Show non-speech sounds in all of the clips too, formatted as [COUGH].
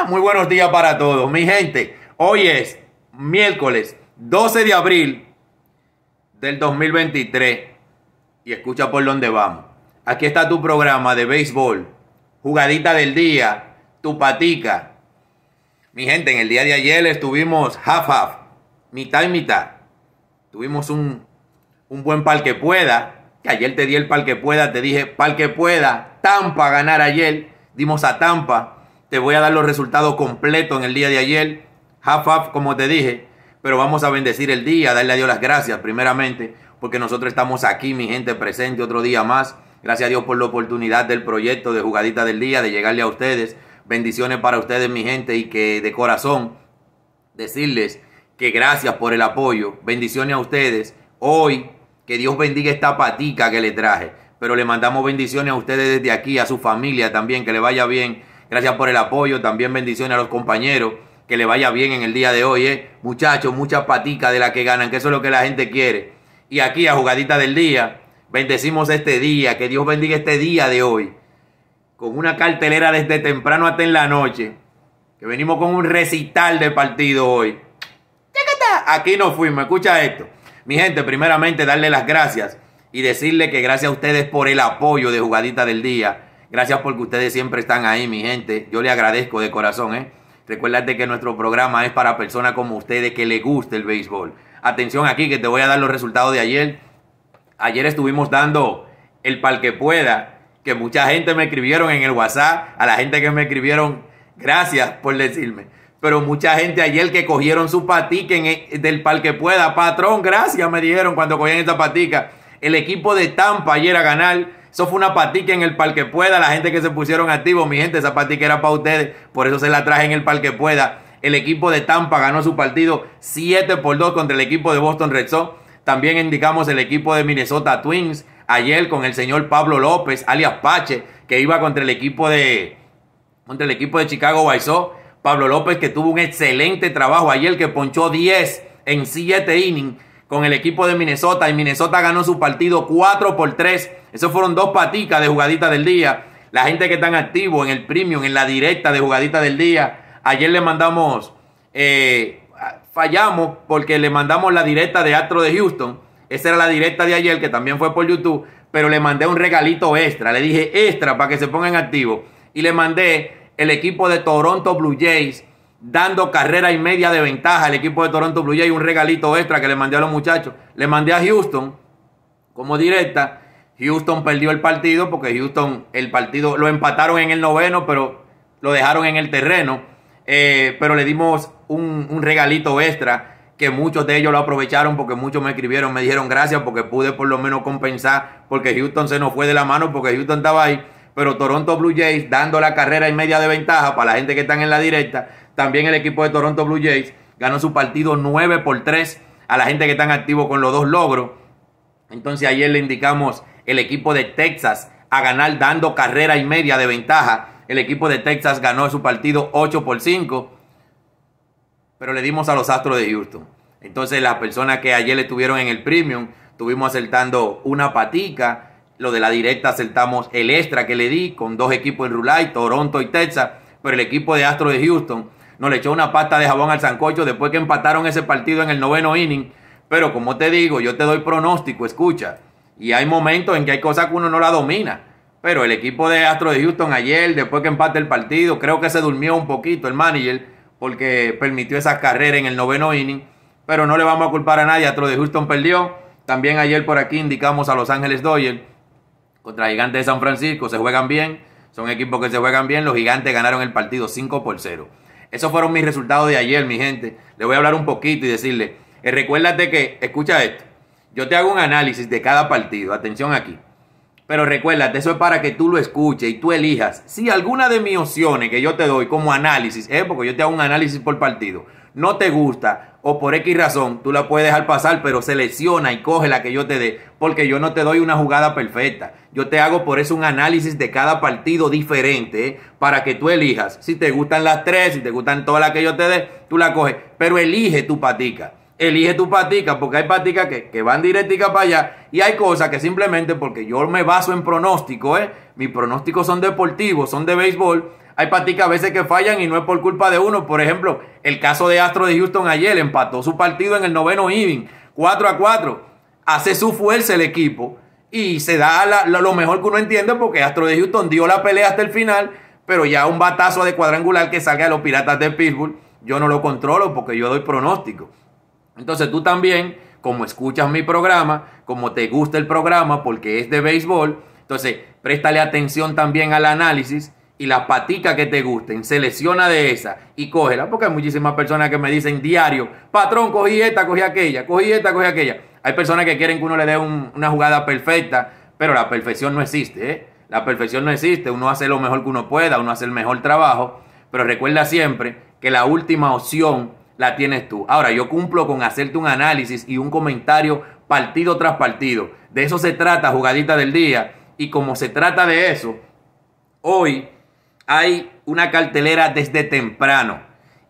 Ah, muy buenos días para todos, mi gente. Hoy es miércoles 12 de abril del 2023 y escucha por dónde vamos. Aquí está tu programa de béisbol, jugadita del día, tu patica. Mi gente, en el día de ayer estuvimos half-half, mitad y mitad. Tuvimos un, un buen pal que pueda, que ayer te di el pal que pueda, te dije pal que pueda, Tampa ganar ayer, dimos a Tampa te voy a dar los resultados completos en el día de ayer. Half up, como te dije. Pero vamos a bendecir el día, darle a Dios las gracias primeramente, porque nosotros estamos aquí, mi gente presente, otro día más. Gracias a Dios por la oportunidad del proyecto de Jugadita del Día, de llegarle a ustedes. Bendiciones para ustedes, mi gente, y que de corazón decirles que gracias por el apoyo. Bendiciones a ustedes. Hoy, que Dios bendiga esta patica que le traje. Pero le mandamos bendiciones a ustedes desde aquí, a su familia también, que le vaya bien Gracias por el apoyo. También bendiciones a los compañeros. Que le vaya bien en el día de hoy. Eh. Muchachos, muchas patitas de la que ganan, que eso es lo que la gente quiere. Y aquí a jugadita del día, bendecimos este día. Que Dios bendiga este día de hoy. Con una cartelera desde temprano hasta en la noche. Que venimos con un recital de partido hoy. Aquí nos fuimos. Escucha esto. Mi gente, primeramente darle las gracias y decirle que gracias a ustedes por el apoyo de Jugadita del Día Gracias porque ustedes siempre están ahí, mi gente. Yo le agradezco de corazón, ¿eh? Recuérdate que nuestro programa es para personas como ustedes que les gusta el béisbol. Atención aquí que te voy a dar los resultados de ayer. Ayer estuvimos dando el pal que pueda, que mucha gente me escribieron en el WhatsApp, a la gente que me escribieron, gracias por decirme. Pero mucha gente ayer que cogieron su patica e, del pal que pueda, patrón, gracias me dijeron cuando cogían esta patica. El equipo de Tampa ayer a ganar eso fue una patica en el Parque Pueda. La gente que se pusieron activos, mi gente, esa patica era para ustedes. Por eso se la traje en el Parque Pueda. El equipo de Tampa ganó su partido 7 por 2 contra el equipo de Boston Red Sox. También indicamos el equipo de Minnesota Twins ayer con el señor Pablo López, alias Pache, que iba contra el equipo de contra el equipo de Chicago White Sox. Pablo López que tuvo un excelente trabajo ayer que ponchó 10 en 7 innings con el equipo de Minnesota y Minnesota ganó su partido 4 por 3. Esos fueron dos paticas de jugadita del día. La gente que en activo en el premium, en la directa de jugadita del día. Ayer le mandamos, eh, fallamos porque le mandamos la directa de Astro de Houston. Esa era la directa de ayer que también fue por YouTube. Pero le mandé un regalito extra. Le dije extra para que se pongan activos. Y le mandé el equipo de Toronto Blue Jays dando carrera y media de ventaja al equipo de Toronto Blue Jays. Un regalito extra que le mandé a los muchachos. Le mandé a Houston como directa. Houston perdió el partido porque Houston, el partido lo empataron en el noveno, pero lo dejaron en el terreno. Eh, pero le dimos un, un regalito extra que muchos de ellos lo aprovecharon porque muchos me escribieron, me dijeron gracias porque pude por lo menos compensar porque Houston se nos fue de la mano porque Houston estaba ahí. Pero Toronto Blue Jays dando la carrera y media de ventaja para la gente que están en la directa también el equipo de Toronto Blue Jays ganó su partido 9 por 3 a la gente que están activo con los dos logros. Entonces ayer le indicamos el equipo de Texas a ganar dando carrera y media de ventaja. El equipo de Texas ganó su partido 8 por 5, pero le dimos a los Astros de Houston. Entonces las personas que ayer estuvieron en el premium, tuvimos acertando una patica. Lo de la directa acertamos el extra que le di con dos equipos en Rulay, Toronto y Texas. Pero el equipo de Astros de Houston no le echó una pata de jabón al Sancocho después que empataron ese partido en el noveno inning. Pero como te digo, yo te doy pronóstico, escucha. Y hay momentos en que hay cosas que uno no la domina. Pero el equipo de Astro de Houston ayer, después que empate el partido, creo que se durmió un poquito el manager porque permitió esa carrera en el noveno inning. Pero no le vamos a culpar a nadie. Astro de Houston perdió. También ayer por aquí indicamos a Los Ángeles Dodgers contra Gigantes de San Francisco. Se juegan bien. Son equipos que se juegan bien. Los Gigantes ganaron el partido 5 por 0. Esos fueron mis resultados de ayer, mi gente. Le voy a hablar un poquito y decirle, eh, recuérdate que, escucha esto, yo te hago un análisis de cada partido, atención aquí. Pero recuérdate, eso es para que tú lo escuches y tú elijas. Si alguna de mis opciones que yo te doy como análisis, eh, porque yo te hago un análisis por partido, no te gusta o por X razón, tú la puedes dejar pasar, pero selecciona y coge la que yo te dé, porque yo no te doy una jugada perfecta. Yo te hago por eso un análisis de cada partido diferente ¿eh? para que tú elijas. Si te gustan las tres, si te gustan todas las que yo te dé, tú la coges, pero elige tu patica. Elige tu patica, porque hay paticas que, van directica para allá y hay cosas que simplemente porque yo me baso en pronóstico, ¿eh? mis pronósticos son deportivos, son de béisbol, hay paticas a veces que fallan y no es por culpa de uno. Por ejemplo, el caso de Astro de Houston ayer empató su partido en el noveno inning, 4 a 4. Hace su fuerza el equipo y se da lo mejor que uno entiende porque Astro de Houston dio la pelea hasta el final, pero ya un batazo de cuadrangular que salga a los Piratas de Pittsburgh, yo no lo controlo porque yo doy pronóstico. Entonces tú también, como escuchas mi programa, como te gusta el programa porque es de béisbol, entonces préstale atención también al análisis y la patica que te gusten, selecciona de esa y cógela, porque hay muchísimas personas que me dicen diario, patrón, cogí esta, cogí aquella, cogí esta, cogí aquella. Hay personas que quieren que uno le dé una jugada perfecta, pero la perfección no existe, ¿eh? La perfección no existe, uno hace lo mejor que uno pueda, uno hace el mejor trabajo, pero recuerda siempre que la última opción la tienes tú. Ahora, yo cumplo con hacerte un análisis y un comentario partido tras partido. De eso se trata, jugadita del día. Y como se trata de eso, hoy hay una cartelera desde temprano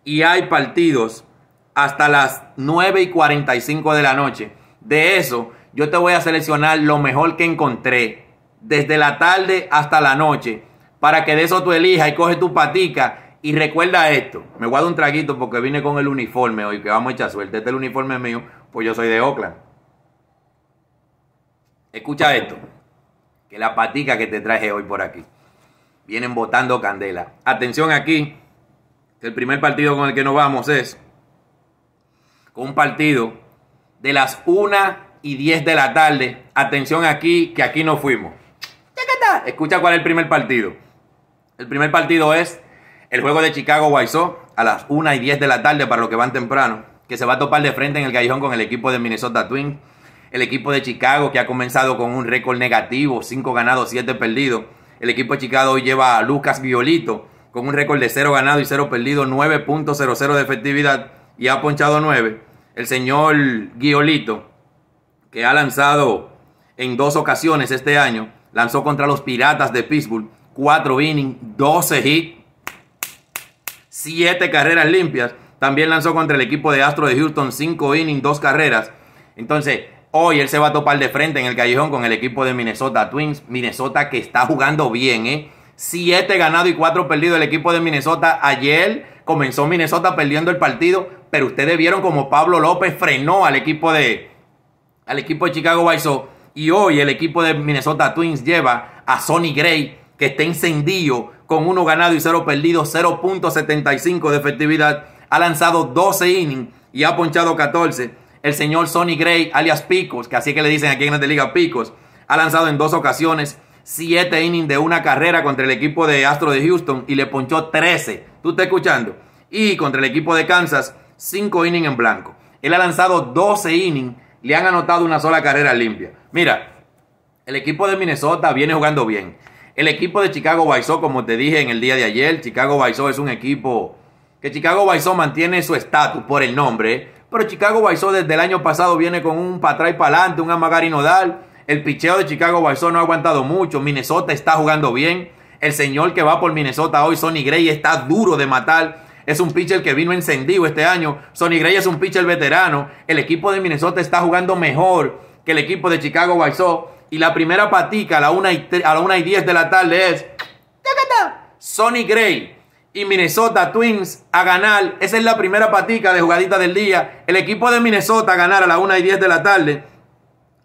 y hay partidos hasta las 9 y 45 de la noche. De eso, yo te voy a seleccionar lo mejor que encontré desde la tarde hasta la noche para que de eso tú elijas y coge tu patica. Y recuerda esto, me guardo un traguito porque vine con el uniforme hoy, que vamos a echar suerte. Este es el uniforme mío, pues yo soy de Oakland. Escucha esto, que la patica que te traje hoy por aquí vienen botando candela. Atención aquí, el primer partido con el que nos vamos es con un partido de las 1 y 10 de la tarde. Atención aquí, que aquí no fuimos. Escucha cuál es el primer partido. El primer partido es el juego de Chicago White a las 1 y 10 de la tarde para los que van temprano, que se va a topar de frente en el callejón con el equipo de Minnesota Twins, el equipo de Chicago que ha comenzado con un récord negativo, 5 ganados, 7 perdidos el equipo de Chicago hoy lleva a Lucas Guiolito con un récord de 0 ganado y 0 perdido, 9.00 de efectividad y ha ponchado 9. El señor Guiolito, que ha lanzado en dos ocasiones este año, lanzó contra los Piratas de Pittsburgh, 4 innings, 12 hits, 7 carreras limpias. También lanzó contra el equipo de Astro de Houston, 5 innings, 2 carreras. Entonces, Hoy él se va a topar de frente en el callejón con el equipo de Minnesota Twins. Minnesota que está jugando bien, ¿eh? Siete ganado y cuatro perdidos el equipo de Minnesota. Ayer comenzó Minnesota perdiendo el partido, pero ustedes vieron como Pablo López frenó al equipo de, al equipo de Chicago White Y hoy el equipo de Minnesota Twins lleva a Sonny Gray, que está encendido con uno ganado y cero perdido, 0.75 de efectividad. Ha lanzado 12 innings y ha ponchado 14 el señor Sonny Gray, alias Picos, que así que le dicen aquí en la liga Picos, ha lanzado en dos ocasiones siete innings de una carrera contra el equipo de Astro de Houston y le ponchó 13. ¿Tú estás escuchando? Y contra el equipo de Kansas, cinco innings en blanco. Él ha lanzado 12 innings, le han anotado una sola carrera limpia. Mira, el equipo de Minnesota viene jugando bien. El equipo de Chicago Sox, como te dije en el día de ayer, Chicago Sox es un equipo que Chicago Sox mantiene su estatus por el nombre. Pero Chicago White desde el año pasado viene con un para atrás y para adelante, un Amagari nodal. El picheo de Chicago White no ha aguantado mucho. Minnesota está jugando bien. El señor que va por Minnesota hoy, Sonny Gray, está duro de matar. Es un pitcher que vino encendido este año. Sonny Gray es un pitcher veterano. El equipo de Minnesota está jugando mejor que el equipo de Chicago White Y la primera patica a la 1 a la 1 y 10 de la tarde es Sonny Gray y Minnesota Twins a ganar. Esa es la primera patica de jugadita del día. El equipo de Minnesota a ganar a las 1 y 10 de la tarde.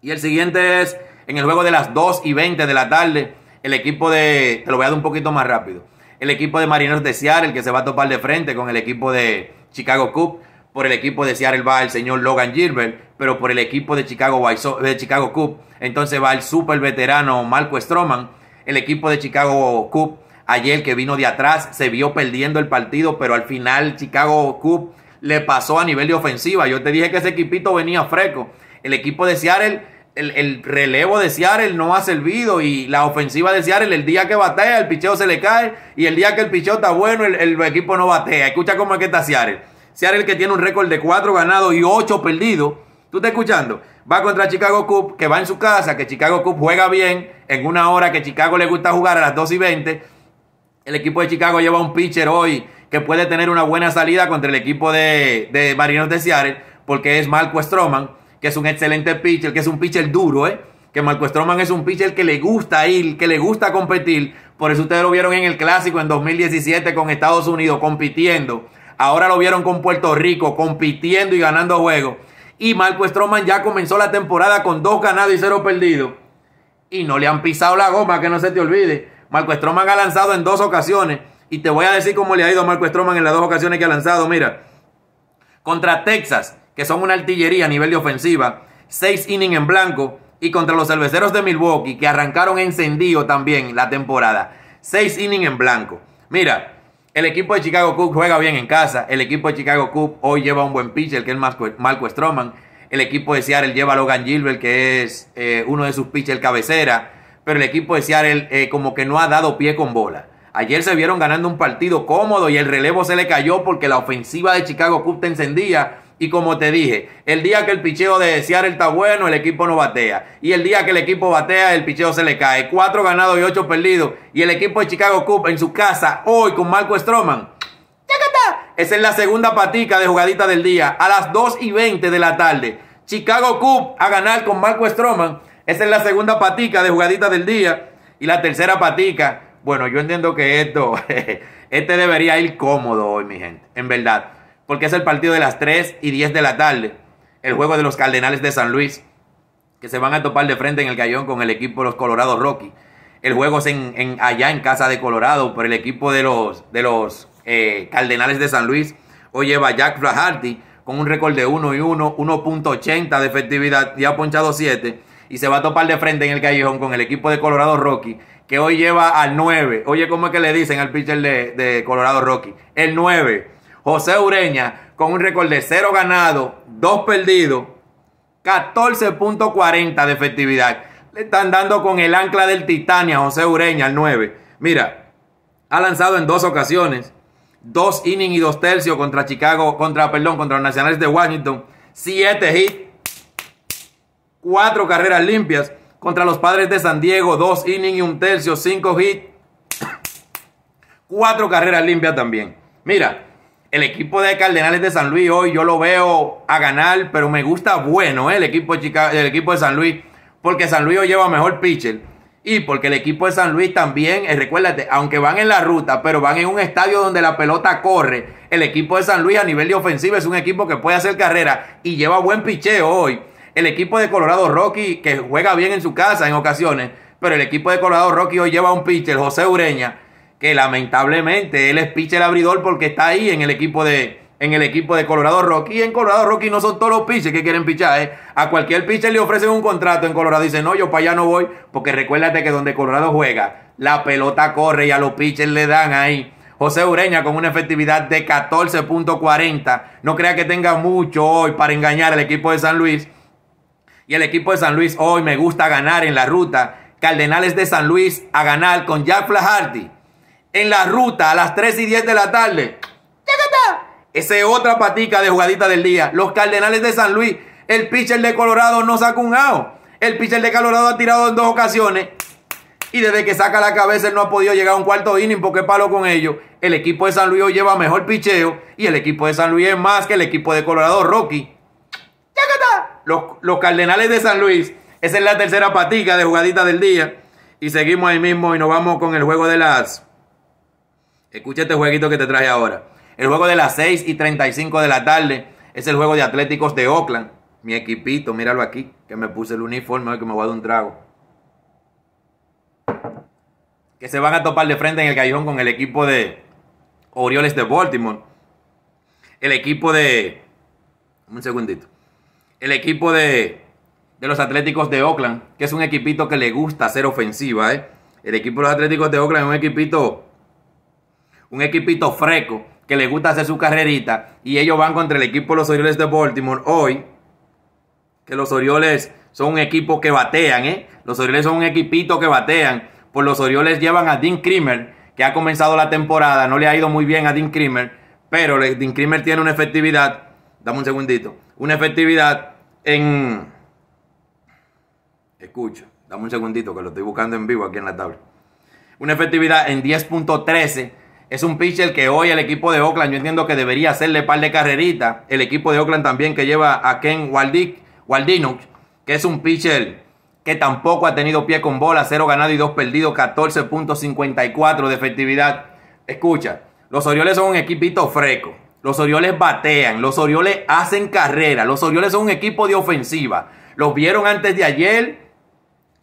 Y el siguiente es en el juego de las 2 y 20 de la tarde. El equipo de. Te lo voy a dar un poquito más rápido. El equipo de Marineros de Seattle, el que se va a topar de frente con el equipo de Chicago Cup. Por el equipo de Seattle va el señor Logan Gilbert, pero por el equipo de Chicago, de Chicago Cup, entonces va el super veterano Marco Stroman. El equipo de Chicago Cup Ayer que vino de atrás se vio perdiendo el partido, pero al final Chicago Cup le pasó a nivel de ofensiva. Yo te dije que ese equipito venía fresco. El equipo de Seattle, el, el, relevo de Seattle no ha servido y la ofensiva de Seattle, el día que batea, el picheo se le cae y el día que el picheo está bueno, el, equipo no batea. Escucha cómo es que está Seattle. Seattle que tiene un récord de 4 ganados y 8 perdidos. ¿Tú estás escuchando? Va contra Chicago Cup que va en su casa, que Chicago Cup juega bien, en una hora que Chicago le gusta jugar a las 2 y 20 el equipo de Chicago lleva un pitcher hoy que puede tener una buena salida contra el equipo de, de Marinos de Seattle, porque es Marco Stroman, que es un excelente pitcher, que es un pitcher duro, ¿eh? Que Marco Stroman es un pitcher que le gusta ir, que le gusta competir. Por eso ustedes lo vieron en el clásico en 2017 con Estados Unidos compitiendo. Ahora lo vieron con Puerto Rico compitiendo y ganando juegos. Y Marco Stroman ya comenzó la temporada con dos ganados y cero perdidos. Y no le han pisado la goma, que no se te olvide Marco Stroman ha lanzado en dos ocasiones. Y te voy a decir cómo le ha ido a Marco Stroman en las dos ocasiones que ha lanzado. Mira, contra Texas, que son una artillería a nivel de ofensiva, seis innings en blanco. Y contra los cerveceros de Milwaukee, que arrancaron encendido también la temporada. Seis innings en blanco. Mira, el equipo de Chicago Cubs juega bien en casa. El equipo de Chicago Cubs hoy lleva un buen pitcher, que es Marco, Marco Stroman. El equipo de Seattle lleva a Logan Gilbert, que es eh, uno de sus pitchers cabecera pero el equipo de Seattle eh, como que no ha dado pie con bola. Ayer se vieron ganando un partido cómodo y el relevo se le cayó porque la ofensiva de Chicago cup te encendía. Y como te dije, el día que el picheo de Seattle está bueno, el equipo no batea. Y el día que el equipo batea, el picheo se le cae. Cuatro ganados y ocho perdidos. Y el equipo de Chicago cup en su casa, hoy con Marco Stroman. Esa es la segunda patica de jugadita del día. A las 2 y 20 de la tarde. Chicago Cubs a ganar con Marco Stroman esa es la segunda patica de jugadita del día. Y la tercera patica, bueno, yo entiendo que esto, [LAUGHS] este debería ir cómodo hoy, mi gente, en verdad. Porque es el partido de las 3 y 10 de la tarde. El juego de los Cardenales de San Luis, que se van a topar de frente en el Cayón con el equipo de los Colorado Rockies. El juego es en, allá en casa de Colorado por el equipo de los, de los eh, Cardenales de San Luis. Hoy lleva Jack Flaherty con un récord de 1 y 1, 1.80 de efectividad y ha ponchado 7 y se va a topar de frente en el callejón con el equipo de Colorado Rocky, que hoy lleva al 9. Oye, ¿cómo es que le dicen al pitcher de, Colorado Rocky? El 9. José Ureña, con un récord de 0 ganado, 2 perdido 14.40 de efectividad. Le están dando con el ancla del Titania, José Ureña, al 9. Mira, ha lanzado en dos ocasiones, dos innings y dos tercios contra Chicago, contra, perdón, contra los Nacionales de Washington, 7 hits cuatro carreras limpias. Contra los padres de San Diego, dos innings y un tercio, cinco hits. [COUGHS] Cuatro carreras limpias también. Mira, el equipo de Cardenales de San Luis hoy yo lo veo a ganar, pero me gusta bueno eh, el, equipo de el equipo de San Luis, porque San Luis hoy lleva mejor pitcher. Y porque el equipo de San Luis también, eh, recuérdate, aunque van en la ruta, pero van en un estadio donde la pelota corre, el equipo de San Luis a nivel de ofensiva es un equipo que puede hacer carrera y lleva buen picheo hoy el equipo de Colorado Rocky, que juega bien en su casa en ocasiones, pero el equipo de Colorado Rocky hoy lleva un pitcher, José Ureña, que lamentablemente él es pitcher abridor porque está ahí en el equipo de, en el equipo de Colorado Rocky. Y en Colorado Rocky no son todos los pitchers que quieren pichar. ¿eh? A cualquier pitcher le ofrecen un contrato en Colorado. Dicen, no, yo para allá no voy. Porque recuérdate que donde Colorado juega, la pelota corre y a los pitchers le dan ahí. José Ureña con una efectividad de 14.40. No crea que tenga mucho hoy para engañar al equipo de San Luis. Y el equipo de San Luis hoy me gusta ganar en la ruta. Cardenales de San Luis a ganar con Jack Flaherty En la ruta a las 3 y 10 de la tarde. Esa es otra patica de jugadita del día. Los Cardenales de San Luis. El pitcher de Colorado no saca un ajo. El pitcher de Colorado ha tirado en dos ocasiones. Y desde que saca la cabeza él no ha podido llegar a un cuarto inning porque palo con ellos. El equipo de San Luis hoy lleva mejor picheo. Y el equipo de San Luis es más que el equipo de Colorado Rocky. Los, los Cardenales de San Luis. Esa es la tercera patica de jugadita del día. Y seguimos ahí mismo y nos vamos con el juego de las. Escucha este jueguito que te traje ahora. El juego de las 6 y 35 de la tarde es el juego de Atléticos de Oakland. Mi equipito, míralo aquí, que me puse el uniforme, que me voy a dar un trago. Que se van a topar de frente en el callejón con el equipo de Orioles de Baltimore. El equipo de. Un segundito el equipo de, los Atléticos de Oakland, que es un equipito que le gusta ser ofensiva. ¿eh? El equipo de los Atléticos de Oakland es un equipito, un equipito freco. que le gusta hacer su carrerita. Y ellos van contra el equipo de los Orioles de Baltimore hoy, que los Orioles son un equipo que batean. ¿eh? Los Orioles son un equipito que batean. Por los Orioles llevan a Dean Kramer, que ha comenzado la temporada, no le ha ido muy bien a Dean Kramer, pero Dean Kramer tiene una efectividad dame un segundito, una efectividad en... Escucha, dame un segundito que lo estoy buscando en vivo aquí en la tabla. Una efectividad en 10.13. Es un pitcher que hoy el equipo de Oakland, yo entiendo que debería hacerle par de carreritas. El equipo de Oakland también que lleva a Ken Waldick, Waldinuk, que es un pitcher que tampoco ha tenido pie con bola, Cero ganado y dos perdidos, 14.54 de efectividad. Escucha, los Orioles son un equipito fresco. Los Orioles batean, los Orioles hacen carrera, los Orioles son un equipo de ofensiva. Los vieron antes de ayer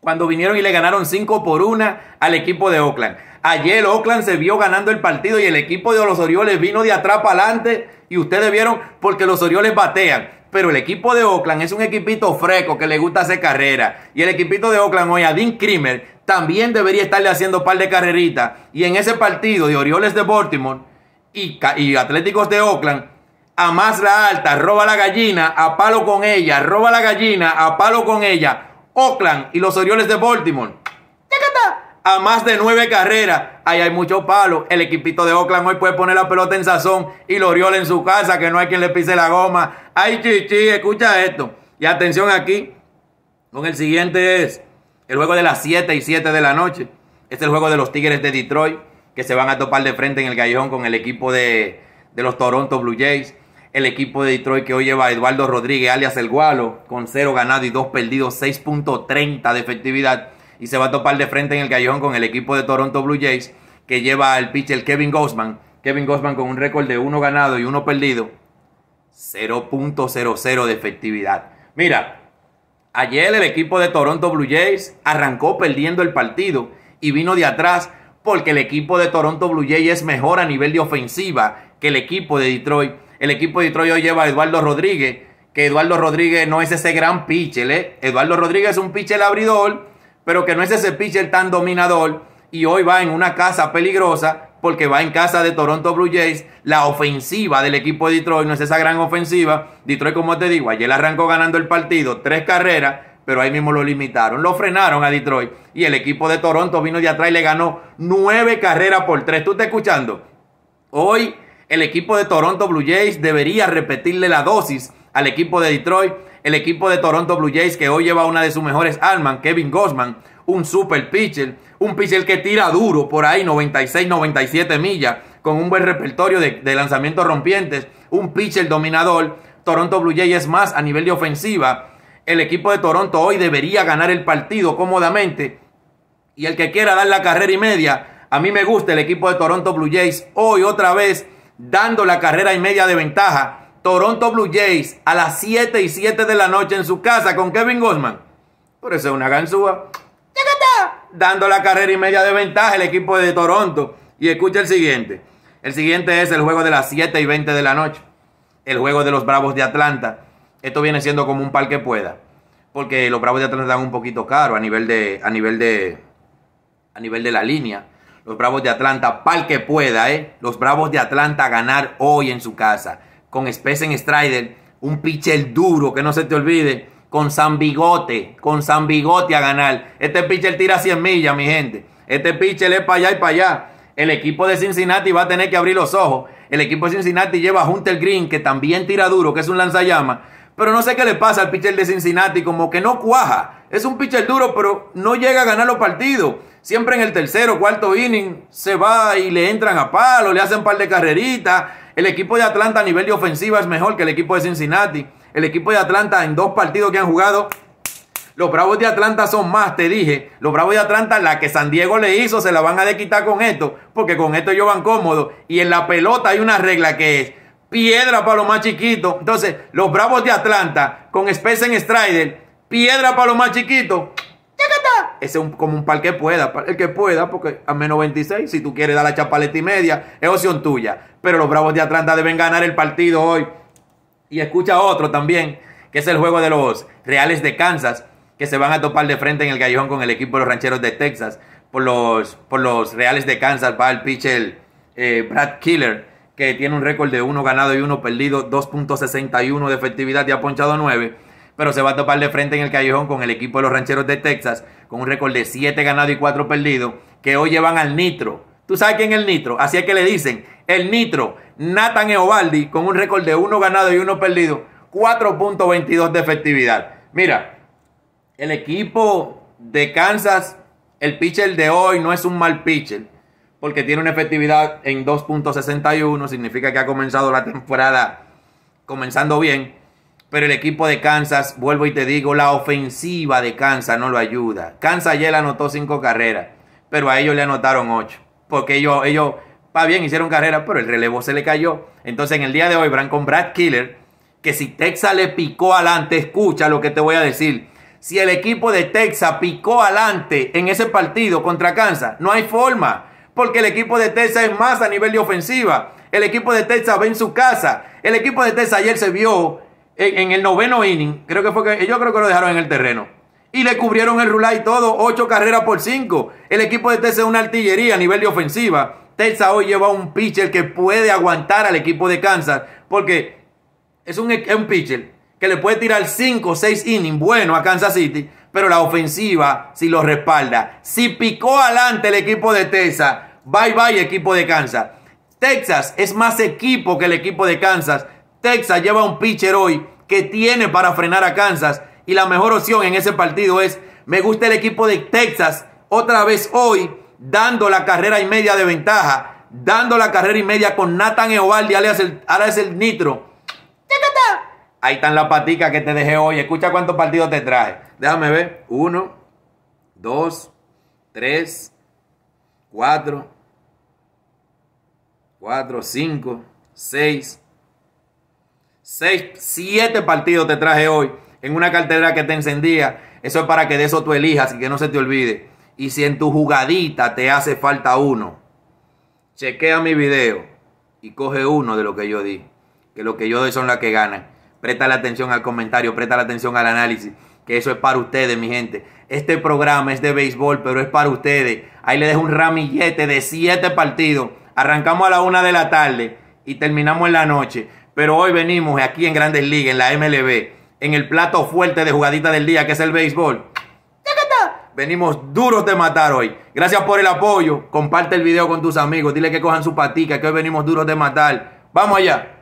cuando vinieron y le ganaron 5 por 1 al equipo de Oakland. Ayer Oakland se vio ganando el partido y el equipo de los Orioles vino de atrás para adelante y ustedes vieron porque los Orioles batean. Pero el equipo de Oakland es un equipito fresco que le gusta hacer carrera. Y el equipito de Oakland hoy a Dean también debería estarle haciendo un par de carreritas. Y en ese partido de Orioles de Baltimore y, Atléticos de Oakland a más la alta, roba la gallina, a palo con ella, roba la gallina, a palo con ella. Oakland y los Orioles de Baltimore. A más de nueve carreras. Ahí hay mucho palo. El equipito de Oakland hoy puede poner la pelota en sazón y los Orioles en su casa, que no hay quien le pise la goma. Ay, chichi, escucha esto. Y atención aquí. Con el siguiente es el juego de las 7 y 7 de la noche. Este es el juego de los Tigres de Detroit que se van a topar de frente en el Gallón con el equipo de, los Toronto Blue Jays. El equipo de Detroit que hoy lleva Eduardo Rodríguez, alias El Gualo, con 0 ganado y 2 perdidos, 6.30 de efectividad. Y se va a topar de frente en el callejón con el equipo de Toronto Blue Jays, que lleva al pitcher Kevin Gossman. Kevin Gossman con un récord de 1 ganado y 1 perdido, 0.00 de efectividad. Mira, ayer el equipo de Toronto Blue Jays arrancó perdiendo el partido y vino de atrás porque el equipo de Toronto Blue Jays es mejor a nivel de ofensiva que el equipo de Detroit. El equipo de Detroit hoy lleva a Eduardo Rodríguez, que Eduardo Rodríguez no es ese gran pitcher. ¿eh? Eduardo Rodríguez es un pitcher abridor, pero que no es ese pitcher tan dominador. Y hoy va en una casa peligrosa porque va en casa de Toronto Blue Jays. La ofensiva del equipo de Detroit no es esa gran ofensiva. Detroit, como te digo, ayer arrancó ganando el partido, tres carreras pero ahí mismo lo limitaron. Lo frenaron a Detroit y el equipo de Toronto vino de atrás y le ganó nueve carreras por tres. ¿Tú estás escuchando? Hoy el equipo de Toronto Blue Jays debería repetirle la dosis al equipo de Detroit. El equipo de Toronto Blue Jays que hoy lleva una de sus mejores alman Kevin Gossman, un super pitcher, un pitcher que tira duro por ahí 96, 97 millas, con un buen repertorio de, de lanzamientos rompientes, un pitcher dominador. Toronto Blue Jays es más a nivel de ofensiva el equipo de Toronto hoy debería ganar el partido cómodamente. Y el que quiera dar la carrera y media, a mí me gusta el equipo de Toronto Blue Jays hoy otra vez dando la carrera y media de ventaja. Toronto Blue Jays a las 7 y 7 de la noche en su casa con Kevin Goldman. Por eso es una ganzúa. Dando la carrera y media de ventaja el equipo de Toronto. Y escucha el siguiente. El siguiente es el juego de las 7 y 20 de la noche. El juego de los Bravos de Atlanta esto viene siendo como un par que pueda. Porque los Bravos de Atlanta están un poquito caros a nivel de, a nivel de, a nivel de la línea. Los Bravos de Atlanta, par que pueda, ¿eh? Los Bravos de Atlanta ganar hoy en su casa. Con en Strider, un pitcher duro, que no se te olvide. Con San Bigote, con San Bigote a ganar. Este pitcher tira 100 millas, mi gente. Este pitcher es para allá y para allá. El equipo de Cincinnati va a tener que abrir los ojos. El equipo de Cincinnati lleva a Hunter Green, que también tira duro, que es un lanzallamas pero no sé qué le pasa al pitcher de Cincinnati, como que no cuaja. Es un pitcher duro, pero no llega a ganar los partidos. Siempre en el tercero, cuarto inning, se va y le entran a palo, le hacen un par de carreritas. El equipo de Atlanta a nivel de ofensiva es mejor que el equipo de Cincinnati. El equipo de Atlanta en dos partidos que han jugado los Bravos de Atlanta son más, te dije. Los Bravos de Atlanta, la que San Diego le hizo, se la van a quitar con esto, porque con esto ellos van cómodos. Y en la pelota hay una regla que es, piedra para los más chiquitos. Entonces, los Bravos de Atlanta con Spencer Strider, piedra para los más chiquitos. Ese es como un par que pueda, el que pueda, porque a menos 26, si tú quieres dar la chapaleta y media, es opción tuya. Pero los Bravos de Atlanta deben ganar el partido hoy. Y escucha otro también, que es el juego de los Reales de Kansas, que se van a topar de frente en el callejón con el equipo de los Rancheros de Texas. Por los, los Reales de Kansas para el pitcher eh, Brad Killer que tiene un récord de 1 ganado y 1 perdido, 2.61 de efectividad y ha ponchado 9. Pero se va a topar de frente en el callejón con el equipo de los rancheros de Texas, con un récord de 7 ganado y 4 perdidos, que hoy llevan al Nitro. ¿Tú sabes quién es el Nitro? Así es que le dicen, el Nitro, Nathan Eovaldi, con un récord de 1 ganado y 1 perdido, 4.22 de efectividad. Mira, el equipo de Kansas, el pitcher de hoy no es un mal pitcher porque tiene una efectividad en 2.61, significa que ha comenzado la temporada comenzando bien, pero el equipo de Kansas, vuelvo y te digo, la ofensiva de Kansas no lo ayuda. Kansas ayer anotó 5 carreras, pero a ellos le anotaron 8... porque ellos, ellos, va bien, hicieron carreras... pero el relevo se le cayó. Entonces en el día de hoy, con Brad Killer, que si Texas le picó adelante, escucha lo que te voy a decir. Si el equipo de Texas picó adelante en ese partido contra Kansas, no hay forma porque el equipo de Texas es más a nivel de ofensiva. El equipo de Texas ve en su casa. El equipo de Texas ayer se vio en, el noveno inning. Creo que fue que yo creo que lo dejaron en el terreno. Y le cubrieron el rulay todo, ocho carreras por cinco. El equipo de Texas es una artillería a nivel de ofensiva. Texas hoy lleva un pitcher que puede aguantar al equipo de Kansas, porque es un, pitcher que le puede tirar cinco o seis innings bueno a Kansas City, pero la ofensiva sí lo respalda. Si picó adelante el equipo de Texas, bye bye equipo de Kansas. Texas es más equipo que el equipo de Kansas. Texas lleva un pitcher hoy que tiene para frenar a Kansas y la mejor opción en ese partido es, me gusta el equipo de Texas otra vez hoy dando la carrera y media de ventaja, dando la carrera y media con Nathan Eovaldi, Ahora es el Nitro. Ahí están las paticas que te dejé hoy. Escucha cuántos partidos te trae. Déjame ver. Uno, dos, tres, cuatro, 4, 5, seis seis partidos te traje hoy en una cartera que te encendía. Eso es para que de eso tú elijas y que no se te olvide. Y si en tu jugadita te hace falta uno, chequea mi video y coge uno de lo que yo di. Que lo que yo doy son las que ganan. Presta la atención al comentario, presta la atención al análisis que eso es para ustedes, mi gente. Este programa es de béisbol, pero es para ustedes. Ahí le dejo un ramillete de siete partidos. Arrancamos a la una de la tarde y terminamos en la noche. Pero hoy venimos aquí en Grandes Ligas, en la MLB, en el plato fuerte de jugadita del día, que es el béisbol. Venimos duros de matar hoy. Gracias por el apoyo. Comparte el video con tus amigos. Dile que cojan su patica, que hoy venimos duros de matar. Vamos allá.